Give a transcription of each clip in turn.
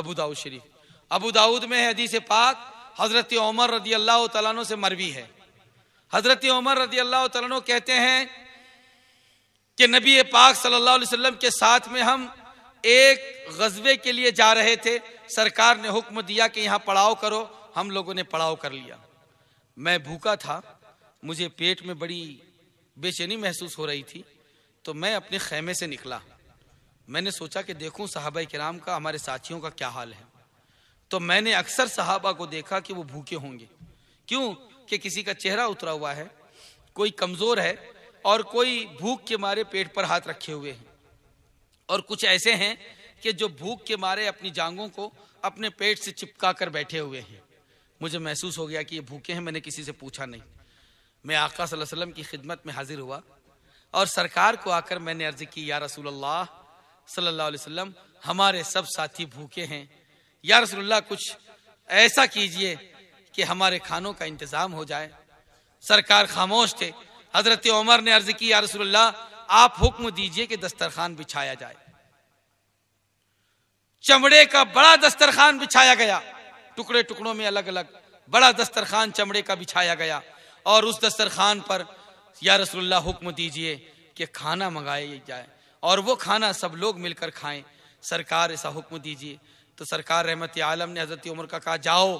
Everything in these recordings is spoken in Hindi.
अबू दाऊद शरीफ अबू दाऊद में हदीस पाक हजरत उमर रदी अल्लाह तला से मरवी है हजरत उमर रदी अल्लाह तला कहते हैं कि नबी पाक सल्लल्लाहु अलैहि वसल्लम के साथ में हम एक गजबे के लिए जा रहे थे सरकार ने हुक्म दिया कि यहाँ पड़ाव करो हम लोगों ने पड़ाव कर लिया मैं भूखा था मुझे पेट में बड़ी बेचैनी महसूस हो रही थी तो मैं अपने खेमे से निकला मैंने सोचा कि देखूं के कराम का हमारे साथियों का क्या हाल है तो मैंने अक्सर साहबा को देखा कि वो भूखे होंगे क्यों कि किसी का चेहरा उतरा हुआ है कोई कमजोर है और कोई भूख के मारे पेट पर हाथ रखे हुए हैं और कुछ ऐसे हैं कि जो भूख के मारे अपनी जांगों को अपने पेट से चिपका कर बैठे हुए हैं मुझे महसूस हो गया कि ये भूखे हैं मैंने किसी से पूछा नहीं मैं आका वसल्लम की खिदमत में हाजिर हुआ और सरकार को आकर मैंने अर्ज की या रसूल अल्लाह सल्लल्लाहु अलैहि वसल्लम हमारे सब साथी भूखे हैं या रसुल्ला कुछ ऐसा कीजिए कि हमारे खानों का इंतजाम हो जाए सरकार खामोश थे हजरत उमर ने अर्ज की या आप हुक्म दीजिए कि दस्तरखान बिछाया जाए चमड़े का बड़ा दस्तरखान बिछाया गया टुकड़े टुकड़ों में अलग अलग बड़ा दस्तरखान चमड़े का बिछाया गया और उस दस्तरखान पर या रसुल्ला हुक्म दीजिए कि खाना मंगाया जाए और वो खाना सब लोग मिलकर खाएं सरकार ऐसा हुक्म दीजिए तो सरकार रहमत आलम ने हजरत उमर का कहा जाओ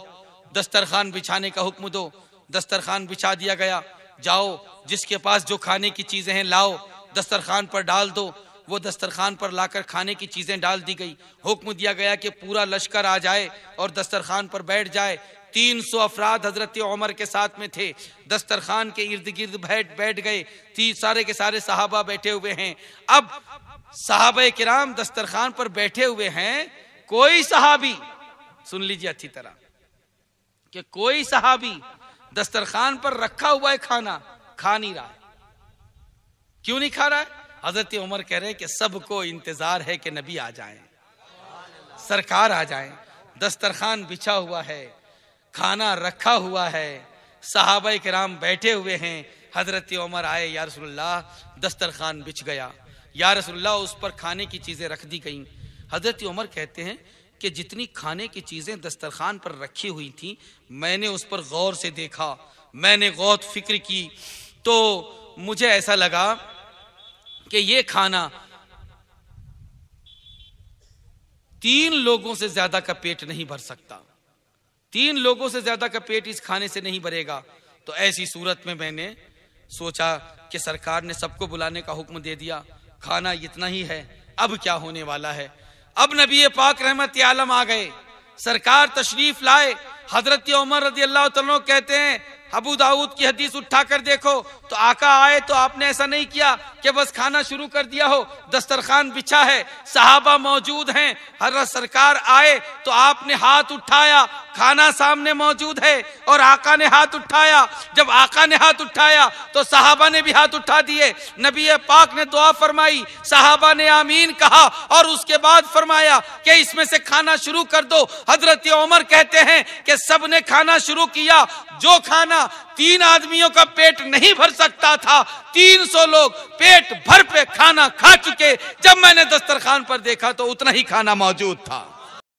दस्तरखान बिछाने का हुक्म दो दस्तरखान बिछा दिया गया जाओ जिसके पास जो खाने की चीज़ें हैं लाओ दस्तरखान पर डाल दो वो दस्तरखान पर लाकर खाने की चीज़ें डाल दी गई हुक्म दिया गया कि पूरा लश्कर आ जाए और दस्तरखान पर बैठ जाए तीन सौ अफराद हजरत उमर के साथ में थे दस्तरखान के इर्द गिर्द बैठ बैठ गए तीन सारे के सारे साहबा बैठे हुए हैं अब साहब किराम दस्तरखान पर बैठे हुए हैं कोई सहाबी सुन लीजिए अच्छी तरह कि कोई सहाबी दस्तरखान पर रखा हुआ है खाना खा नहीं रहा है क्यों नहीं खा रहा है हजरत उमर कह रहे हैं कि सबको इंतजार है कि नबी आ जाए सरकार आ जाए दस्तरखान बिछा हुआ है खाना रखा हुआ है साहब कराम बैठे हुए हैं हजरत उमर आए यार दस्तरखान बिछ गया या रसुल्ला उस पर खाने की चीज़ें रख दी गई हज़रत उमर कहते हैं कि जितनी खाने की चीज़ें दस्तरखान पर रखी हुई थी मैंने उस पर गौर से देखा मैंने गौत फिक्र की तो मुझे ऐसा लगा कि ये खाना तीन लोगों से ज्यादा का पेट नहीं भर सकता तीन लोगों से ज्यादा का पेट इस खाने से नहीं भरेगा तो ऐसी सूरत में मैंने सोचा कि सरकार ने सबको बुलाने का हुक्म दे दिया खाना इतना ही है अब क्या होने वाला है अब नबी पाक रहमत आलम आ गए सरकार तशरीफ लाए हजरत उमर रजी अल्लाह कहते हैं अबू दाऊद की हदीस उठा कर देखो तो आका आए तो आपने ऐसा नहीं किया कि बस खाना शुरू कर दिया हो दस्तरखान बिछा है सहाबा मौजूद हैं हर सरकार आए तो आपने हाथ उठाया खाना सामने मौजूद है और आका ने हाथ उठाया जब आका ने हाथ उठाया तो साहबा ने भी हाथ उठा दिए नबी पाक ने दुआ फरमाई साहबा ने आमीन कहा और उसके बाद फरमाया कि इसमें से खाना शुरू कर दो हजरत उमर कहते हैं कि सब ने खाना शुरू किया जो खाना था तीन आदमियों का पेट नहीं भर सकता था तीन सौ लोग पेट भर पे खाना खा चुके जब मैंने दस्तरखान पर देखा तो उतना ही खाना मौजूद था